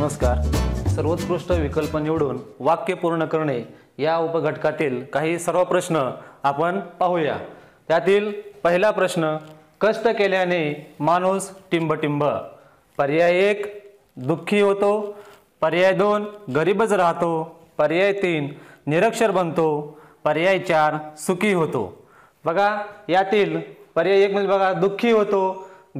नमस्कार सर्वोत्कृष्ट विकल्प निवडून वाक्य पूर्ण करणे या उपघटकातील काही सर्व प्रश्न आपण पाहूया त्यातील पहिला प्रश्न कष्ट केल्याने माणूस टिंबटिंब पर्याय एक दुःखी होतो पर्याय दोन गरीबच राहतो पर्याय तीन निरक्षर बनतो पर्याय चार सुखी होतो बघा यातील पर्याय एक म्हणजे बघा दुःखी होतो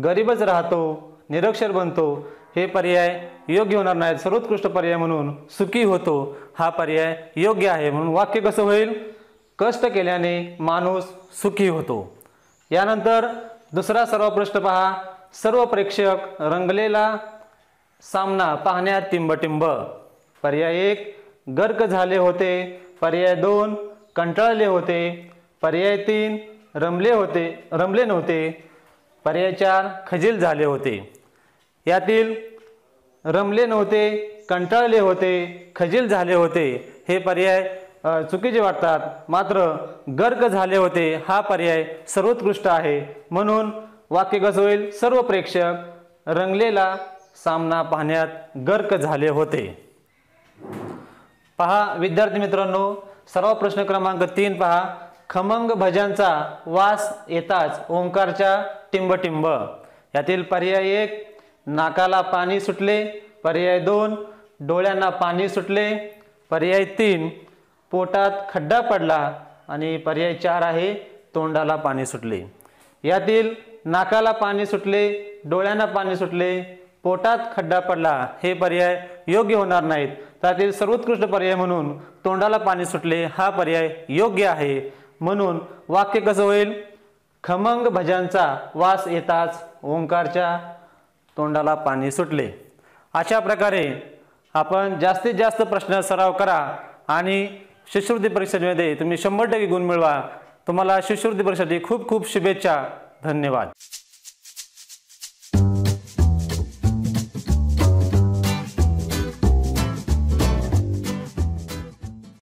गरीबच राहतो निरक्षर बनतो हे पर्याय योग्य होणार नाहीत सर्वोत्कृष्ट पर्याय म्हणून सुखी होतो हा पर्याय योग्य आहे म्हणून वाक्य कसं होईल कष्ट केल्याने माणूस सुखी होतो यानंतर दुसरा सर्व पृष्ठ पहा सर्व प्रेक्षक रंगलेला सामना पाहण्यात टिंबटिंब पर्याय एक गर्क झाले होते पर्याय दोन कंटाळले होते पर्याय तीन रमले होते रमले नव्हते पर्याय चार खजील झाले होते यातील रमले नव्हते कंटाळले होते खजील झाले होते हे पर्याय चुकीचे वाटतात मात्र गर्क झाले होते हा पर्याय सर्वोत्कृष्ट आहे म्हणून वाक्य कसं होईल सर्व प्रेक्षक रंगलेला सामना पाहण्यात गर्क झाले होते पहा विद्यार्थी मित्रांनो सर्व प्रश्न क्रमांक तीन पहा खमंग भजनचा वास येताच ओंकारच्या टिंबटिंब यातील पर्याय एक नाकाला पाणी सुटले पर्याय दोन डोळ्यांना पाणी सुटले पर्याय तीन पोटात खड्डा पडला आणि पर्याय चार आहे तोंडाला पाणी सुटले यातील नाकाला पाणी सुटले डोळ्यांना पाणी सुटले पोटात खड्डा पडला हे पर्याय योग्य होणार नाहीत त्यातील सर्वोत्कृष्ट पर्याय म्हणून तोंडाला पाणी सुटले हा पर्याय योग्य आहे म्हणून वाक्य कसं होईल खमंग भजांचा वास येताच ओंकारच्या तोंडाला पाणी सुटले अशा प्रकारे आपण जास्तीत जास्त प्रश्न सराव करा आणि शिष्यवृत्ती परीक्षेमध्ये तुम्ही शंभर टक्के गुण मिळवा तुम्हाला शिष्यवृत्ती परीक्षेसाठी खूप खूप शुभेच्छा धन्यवाद